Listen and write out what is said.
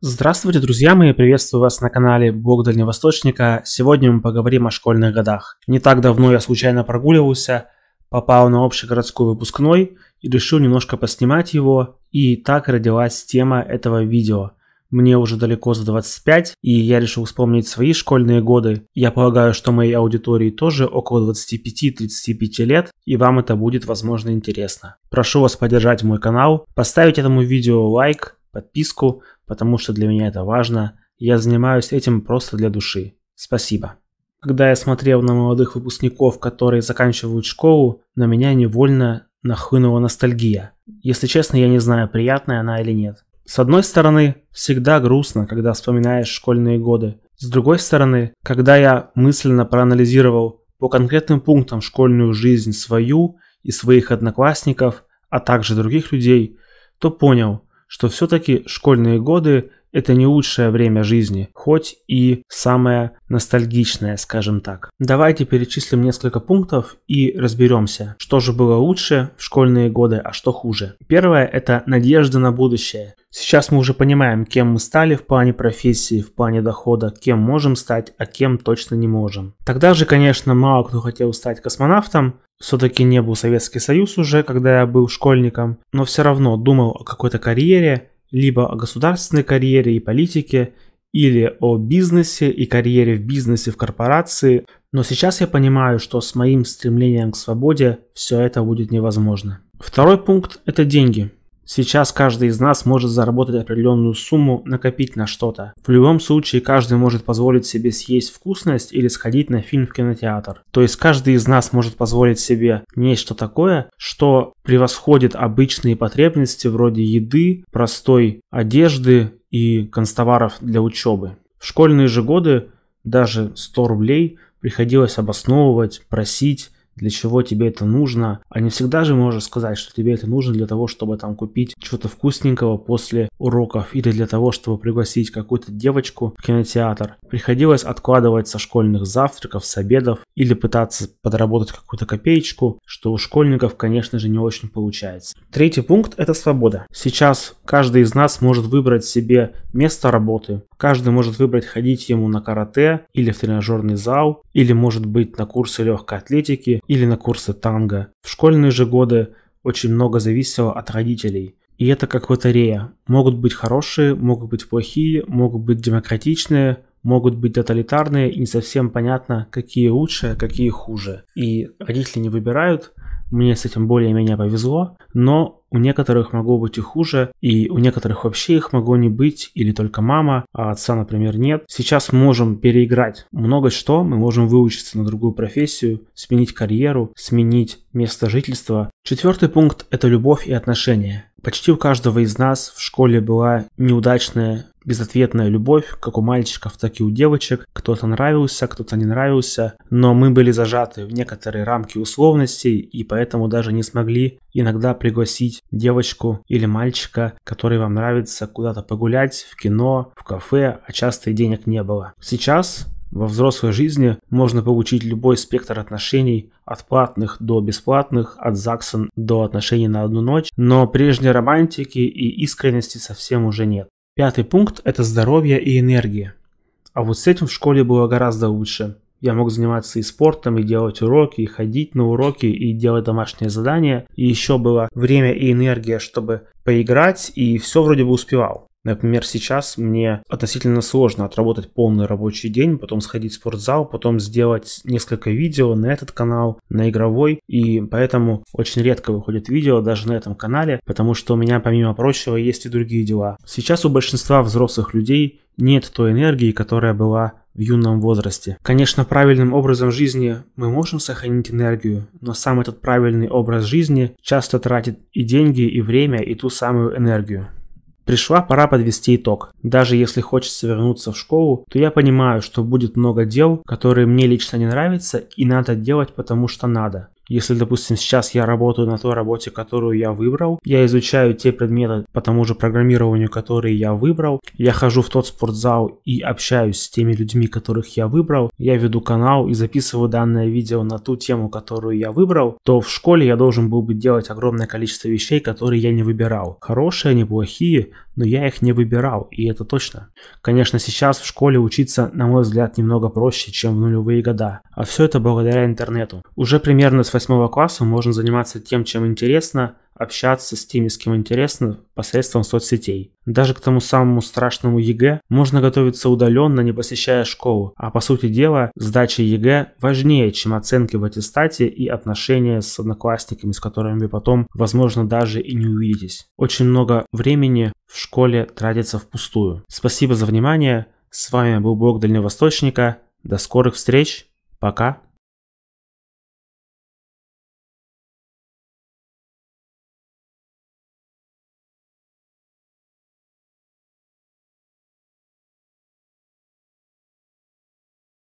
Здравствуйте, друзья мои! Приветствую вас на канале Бог Дальневосточника. Сегодня мы поговорим о школьных годах. Не так давно я случайно прогуливался, попал на общегородской выпускной и решил немножко поснимать его. И так родилась тема этого видео. Мне уже далеко за 25, и я решил вспомнить свои школьные годы. Я полагаю, что моей аудитории тоже около 25-35 лет, и вам это будет, возможно, интересно. Прошу вас поддержать мой канал, поставить этому видео лайк, подписку, потому что для меня это важно. Я занимаюсь этим просто для души. Спасибо. Когда я смотрел на молодых выпускников, которые заканчивают школу, на меня невольно нахлынула ностальгия. Если честно, я не знаю, приятная она или нет. С одной стороны, всегда грустно, когда вспоминаешь школьные годы. С другой стороны, когда я мысленно проанализировал по конкретным пунктам школьную жизнь свою и своих одноклассников, а также других людей, то понял, что все-таки школьные годы – это не лучшее время жизни, хоть и самое ностальгичное, скажем так. Давайте перечислим несколько пунктов и разберемся, что же было лучше в школьные годы, а что хуже. Первое – это надежда на будущее. Сейчас мы уже понимаем, кем мы стали в плане профессии, в плане дохода, кем можем стать, а кем точно не можем. Тогда же, конечно, мало кто хотел стать космонавтом, все-таки не был Советский Союз уже, когда я был школьником, но все равно думал о какой-то карьере, либо о государственной карьере и политике, или о бизнесе и карьере в бизнесе в корпорации, но сейчас я понимаю, что с моим стремлением к свободе все это будет невозможно. Второй пункт – это деньги – Сейчас каждый из нас может заработать определенную сумму, накопить на что-то. В любом случае, каждый может позволить себе съесть вкусность или сходить на фильм в кинотеатр. То есть каждый из нас может позволить себе нечто такое, что превосходит обычные потребности вроде еды, простой одежды и констоваров для учебы. В школьные же годы даже 100 рублей приходилось обосновывать, просить, для чего тебе это нужно. А не всегда же можешь сказать, что тебе это нужно для того, чтобы там купить что-то вкусненького после уроков или для того, чтобы пригласить какую-то девочку в кинотеатр. Приходилось откладывать со школьных завтраков, с обедов или пытаться подработать какую-то копеечку, что у школьников, конечно же, не очень получается. Третий пункт – это свобода. Сейчас каждый из нас может выбрать себе место работы, Каждый может выбрать ходить ему на карате или в тренажерный зал, или может быть на курсы легкой атлетики или на курсы танго. В школьные же годы очень много зависело от родителей. И это как лотерея. Могут быть хорошие, могут быть плохие, могут быть демократичные, могут быть тоталитарные и не совсем понятно, какие лучше, а какие хуже. И родители не выбирают, мне с этим более-менее повезло, но у некоторых могу быть и хуже, и у некоторых вообще их могу не быть, или только мама, а отца, например, нет. Сейчас можем переиграть много что, мы можем выучиться на другую профессию, сменить карьеру, сменить место жительства. Четвертый пункт – это любовь и отношения. Почти у каждого из нас в школе была неудачная безответная любовь, как у мальчиков, так и у девочек. Кто-то нравился, кто-то не нравился, но мы были зажаты в некоторые рамки условностей и поэтому даже не смогли иногда пригласить девочку или мальчика, который вам нравится, куда-то погулять, в кино, в кафе, а часто и денег не было. Сейчас во взрослой жизни можно получить любой спектр отношений, от платных до бесплатных, от ЗАГСа до отношений на одну ночь, но прежней романтики и искренности совсем уже нет. Пятый пункт – это здоровье и энергия. А вот с этим в школе было гораздо лучше. Я мог заниматься и спортом, и делать уроки, и ходить на уроки, и делать домашние задания. И еще было время и энергия, чтобы поиграть, и все вроде бы успевал. Например, сейчас мне относительно сложно отработать полный рабочий день, потом сходить в спортзал, потом сделать несколько видео на этот канал, на игровой, и поэтому очень редко выходят видео даже на этом канале, потому что у меня, помимо прочего, есть и другие дела. Сейчас у большинства взрослых людей нет той энергии, которая была в юном возрасте. Конечно, правильным образом жизни мы можем сохранить энергию, но сам этот правильный образ жизни часто тратит и деньги, и время, и ту самую энергию. Пришла пора подвести итог. Даже если хочется вернуться в школу, то я понимаю, что будет много дел, которые мне лично не нравятся и надо делать потому что надо. Если, допустим, сейчас я работаю на той работе, которую я выбрал, я изучаю те предметы по тому же программированию, которые я выбрал, я хожу в тот спортзал и общаюсь с теми людьми, которых я выбрал, я веду канал и записываю данное видео на ту тему, которую я выбрал, то в школе я должен был бы делать огромное количество вещей, которые я не выбирал. Хорошие, неплохие, но я их не выбирал, и это точно. Конечно, сейчас в школе учиться, на мой взгляд, немного проще, чем в нулевые года, а все это благодаря интернету. Уже примерно с 8 класса можно заниматься тем, чем интересно, общаться с теми, с кем интересно, посредством соцсетей. Даже к тому самому страшному ЕГЭ можно готовиться удаленно, не посещая школу, а по сути дела сдача ЕГЭ важнее, чем оценки в аттестате и отношения с одноклассниками, с которыми вы потом, возможно, даже и не увидитесь. Очень много времени в школе тратится впустую. Спасибо за внимание, с вами был блог Дальневосточника, до скорых встреч, пока!